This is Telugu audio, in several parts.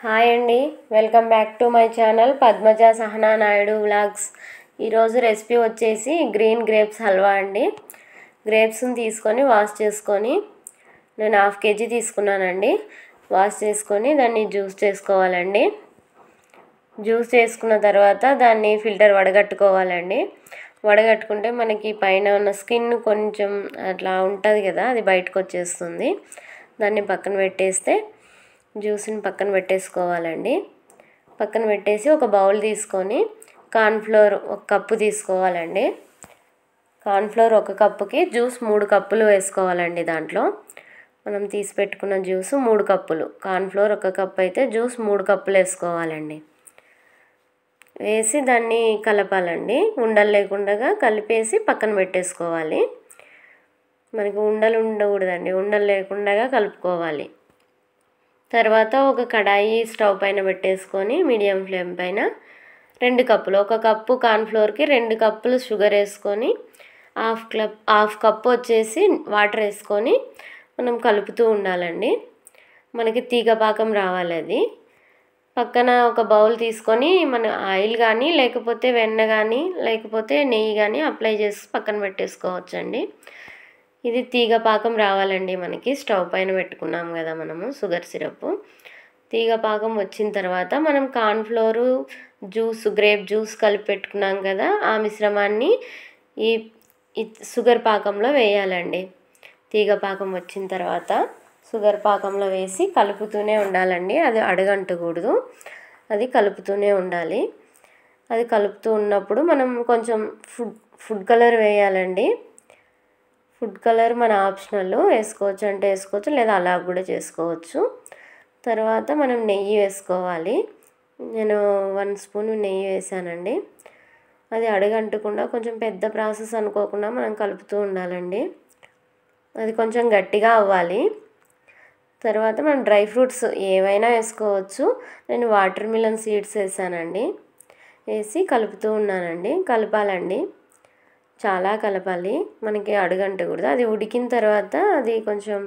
హాయ్ అండి welcome back to my channel Padmaja Sahana Naidu vlogs ఈరోజు రెసిపీ వచ్చేసి గ్రీన్ గ్రేప్స్ హల్వా అండి గ్రేప్స్ని తీసుకొని వాష్ చేసుకొని నేను హాఫ్ కేజీ తీసుకున్నానండి వాష్ చేసుకొని దాన్ని జ్యూస్ చేసుకోవాలండి జ్యూస్ చేసుకున్న తర్వాత దాన్ని ఫిల్టర్ వడగట్టుకోవాలండి వడగట్టుకుంటే మనకి పైన ఉన్న స్కిన్ కొంచెం అట్లా ఉంటుంది కదా అది బయటకు వచ్చేస్తుంది దాన్ని పక్కన పెట్టేస్తే జ్యూస్ని పక్కన పెట్టేసుకోవాలండి పక్కన పెట్టేసి ఒక బౌల్ తీసుకొని కార్న్ఫ్లోర్ ఒక కప్పు తీసుకోవాలండి కార్న్ఫ్లోర్ ఒక కప్పుకి జ్యూస్ మూడు కప్పులు వేసుకోవాలండి దాంట్లో మనం తీసి పెట్టుకున్న జ్యూస్ మూడు కప్పులు కార్న్ఫ్లోర్ ఒక కప్పు అయితే జ్యూస్ మూడు కప్పులు వేసుకోవాలండి వేసి దాన్ని కలపాలండి ఉండలు లేకుండా కలిపేసి పక్కన పెట్టేసుకోవాలి మనకి ఉండలు ఉండకూడదండి ఉండలు లేకుండా కలుపుకోవాలి తర్వాత ఒక కడాయి స్టవ్ పైన పెట్టేసుకొని మీడియం ఫ్లేమ్ పైన రెండు కప్పులు ఒక కప్పు కార్న్ఫ్లోర్కి రెండు కప్పులు షుగర్ వేసుకొని హాఫ్ క్లప్ హాఫ్ కప్పు వచ్చేసి వాటర్ వేసుకొని మనం కలుపుతూ ఉండాలండి మనకి తీగ పాకం రావాలి అది పక్కన ఒక బౌల్ తీసుకొని మన ఆయిల్ కానీ లేకపోతే వెన్న కానీ లేకపోతే నెయ్యి కానీ అప్లై చేసి పక్కన పెట్టేసుకోవచ్చండి ఇది తీగ పాకం రావాలండి మనకి స్టవ్ పైన పెట్టుకున్నాం కదా మనము షుగర్ సిరప్ తీగ పాకం వచ్చిన తర్వాత మనం కార్న్ఫ్లోరు జ్యూస్ గ్రేప్ జ్యూస్ కలిపి పెట్టుకున్నాం కదా ఆ మిశ్రమాన్ని ఈ షుగర్ పాకంలో వేయాలండి తీగ పాకం వచ్చిన తర్వాత షుగర్ పాకంలో వేసి కలుపుతూనే ఉండాలండి అది అడగంటకూడదు అది కలుపుతూనే ఉండాలి అది కలుపుతూ ఉన్నప్పుడు మనం కొంచెం ఫుడ్ ఫుడ్ కలర్ వేయాలండి ఫుడ్ కలర్ మన ఆప్షనల్ వేసుకోవచ్చు అంటే వేసుకోవచ్చు లేదా అలా కూడా చేసుకోవచ్చు తర్వాత మనం నెయ్యి వేసుకోవాలి నేను వన్ స్పూన్ నెయ్యి వేసానండి అది అడుగంటకుండా కొంచెం పెద్ద ప్రాసెస్ అనుకోకుండా మనం కలుపుతూ ఉండాలండి అది కొంచెం గట్టిగా అవ్వాలి తర్వాత మనం డ్రై ఫ్రూట్స్ ఏవైనా వేసుకోవచ్చు నేను వాటర్ మిలన్ సీడ్స్ వేసానండి వేసి కలుపుతూ ఉన్నానండి కలపాలండి చాలా కలపాలి మనకి అడుగంటకూడదు అది ఉడికిన తర్వాత అది కొంచెం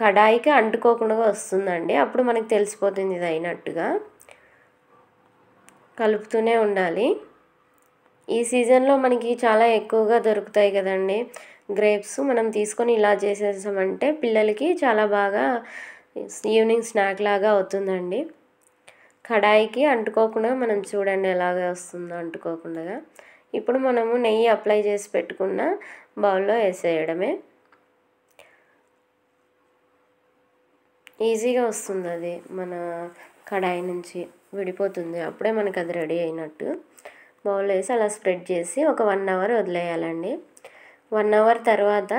కడాయికి అంటుకోకుండా వస్తుందండి అప్పుడు మనకు తెలిసిపోతుంది ఇది అయినట్టుగా కలుపుతూనే ఉండాలి ఈ సీజన్లో మనకి చాలా ఎక్కువగా దొరుకుతాయి కదండి గ్రేప్స్ మనం తీసుకొని ఇలా చేసేసామంటే పిల్లలకి చాలా బాగా ఈవినింగ్ స్నాక్ లాగా అవుతుందండి కడాయికి అంటుకోకుండా మనం చూడండి ఎలాగ వస్తుందో అంటుకోకుండా ఇప్పుడు మనము నెయ్యి అప్లై చేసి పెట్టుకున్న బౌల్లో వేసేయడమే ఈజీగా వస్తుంది అది మన కడాయి నుంచి విడిపోతుంది అప్పుడే మనకు అది రెడీ అయినట్టు బౌల్లో వేసి అలా స్ప్రెడ్ చేసి ఒక వన్ అవర్ వదిలేయాలండి వన్ అవర్ తర్వాత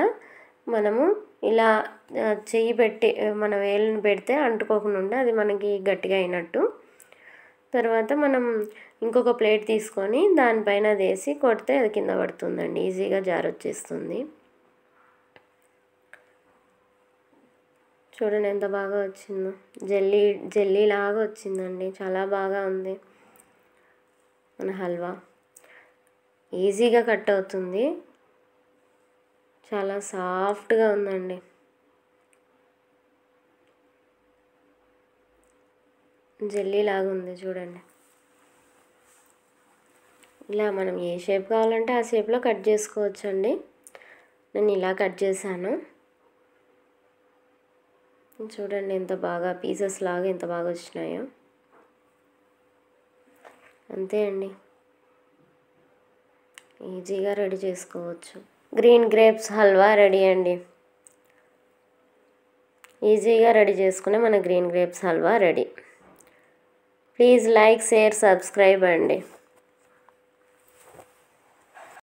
మనము ఇలా చెయ్యి పెట్టి మన వేలును పెడితే అంటుకోకుండా అది మనకి గట్టిగా అయినట్టు తర్వాత మనం ఇంకొక ప్లేట్ తీసుకొని దానిపైన అది వేసి కొడితే అది కింద పడుతుందండి ఈజీగా జార్ వచ్చేస్తుంది చూడండి ఎంత బాగా వచ్చిందో జల్లీ జల్లీ లాగా వచ్చిందండి చాలా బాగా ఉంది మన హల్వా ఈజీగా కట్ అవుతుంది చాలా సాఫ్ట్గా ఉందండి జెల్లీ లాగా ఉంది చూడండి ఇలా మనం ఏ షేప్ కావాలంటే ఆ షేప్లో కట్ చేసుకోవచ్చు అండి నేను ఇలా కట్ చేశాను చూడండి ఎంత బాగా పీసెస్ లాగా ఎంత బాగా వచ్చినాయో అంతే అండి ఈజీగా రెడీ చేసుకోవచ్చు గ్రీన్ గ్రేప్స్ హల్వా రెడీ అండి ఈజీగా రెడీ చేసుకునే మన green grapes halwa ready please like share subscribe అండి